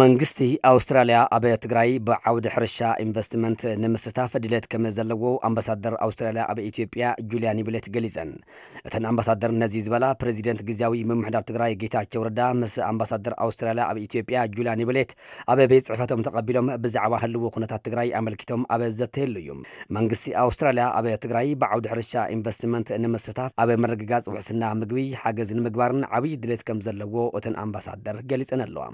መንግስቲ ኣውስትራልያ ኣብ ትግራይ ብዓውዲ ሕርሻ ኢንቨስትመንት ንምስታፍ ድሌት ከም ዘለዎ ኣምባሳደር ኣውስትራልያ ኣብ ኢትዮጵያ ጁልያን ብሌት ገሊፀን እተን ኣምባሳደር ነዚ ዝበላ ፕሬዚደንት ግዜያዊ ምምሕዳር ትግራይ ጌታቸው ረዳ ምስ ኣምባሳደር ኣውስትራልያ ኣብ ኢትዮጵያ ጁልያን ብሌት ኣብ ቤት ፅሕፈቶም ተቐቢሎም ብዛዕባ ህልዎ ኩነታት ትግራይ ኣመልኪቶም ኣብ ዘተየሉ እዩ መንግስቲ ኣውስትራልያ ኣብ ትግራይ ብዓውዲ ሕርሻ ኢንቨስትመንት ንምስታፍ ኣብ መረግጋፅ ውሕስና ምግቢ ሓገዝ ንምግባርን ዓብዪ ድሌት ከም ዘለዎ እተን ኣምባሳደር ገሊፀን ኣለዋ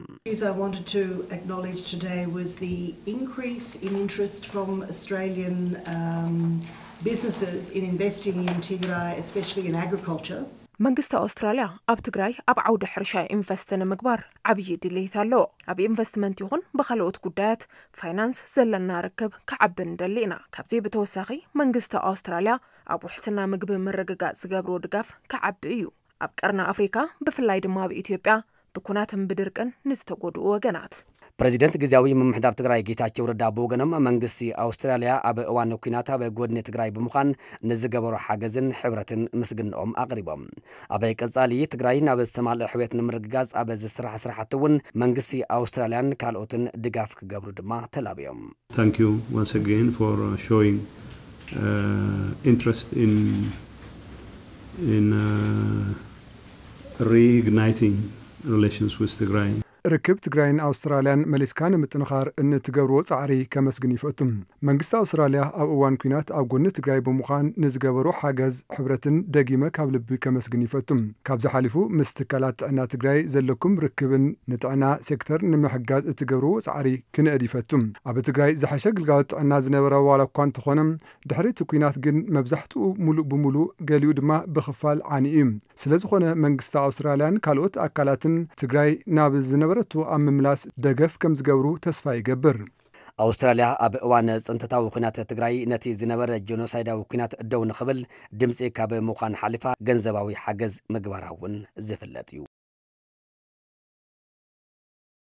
wanted to acknowledge today was the increase in interest from Australian um, businesses in investing in Tigray, especially in agriculture. መንግስቲ ኣውስትራልያ ኣብ ትግራይ ኣብ ዓውደ ሕርሻ ኢንቨስት ንምግባር ዓብዪ ድሌት ኣለዎ ኣብ ኢንቨስትመንት ይኹን ብካልኦት ጉዳያት ፋይናንስ ዘለና ርክብ ክዓቢ ንደሊ ኢና ካብዚ ብተወሳኺ መንግስቲ ኣውስትራልያ ኣብ ውሕስና ምግቢ ምርግጋፅ ዝገብሮ ድጋፍ ክዓቢ እዩ ኣብ ቀርና ኣፍሪካ ብፍላይ ድማ ኣብ ኢትዮጵያ ብኩናትን ብድርቅን ንዝተጎድኡ ወገናት ፕረዚደንት ግዜያዊ ምምሕዳር ትግራይ ጌታቸው ረዳ ብወገኖም መንግስቲ ኣውስትራልያ ኣብ እዋን ኩናት ኣብ ጎድኒ ትግራይ ብምዃን ንዝገበሮ ሓገዝን ሕብረትን ምስግንኦም ኣቕሪቦም ኣበይ ቀጻሊ ትግራይ ናብ ዝተማልአ ሕቤት ንምርግጋጽ ኣብ ዝስራሕ ስራሕቲ እውን መንግስቲ ኣውስትራልያን ካልኦትን ድጋፍ ክገብሩ ድማ ተላብዮም ኢንትረስት relations with the grain. ርክብ ትግራይን ኣውስትራልያን መሊስካ ንምጥንኻር እንትገብርዎ ፃዕሪ ከመስግን ይፈቱ መንግስቲ ኣውስትራልያ ኣብ እዋን ኩናት ኣብ ጎኒ ትግራይ ብምዃን ንዝገበሩ ሓገዝ ሕብረትን ደጊመ ካብ ልቢ ከመስግን ይፈቱ ካብዚ ሓሊፉ ምስ ትካላት ጥዕና ትግራይ ዘለኩም ርክብን ንጥዕና ሴክተር ንምሕጋዝ እትገብርዎ ፃዕሪ ክንእድ ይፈቱ ኣብ ትግራይ ዝሓሸ ግልጋሎት ጥዕና ዝነበረ ዋላ እኳ እንተኾነ ድሕሪ እቲ ኩናት ግን መብዛሕትኡ ሙሉእ ብምሉእ ገሊኡ ድማ ብክፋል ዓኒ እዩ ስለዝኾነ መንግስቲ ኣውስትራልያን ካልኦት ኣካላትን ትግራይ ናብ ዝነበረ ወረቱ ኣብ ምምላስ ደገፍ ከም ዝገብሩ ተስፋ ይገብር ኣውስትራልያ ኣብ እዋን ፅንተታዊ ኩናት ትግራይ ነቲ ዝነበረ ጀኖሳይዳዊ ኩናት ደው ንኽብል ድምፂ ካብ ምዃን ሓሊፋ ገንዘባዊ ሓገዝ ምግባራ እውን ዝፍለጥ እዩ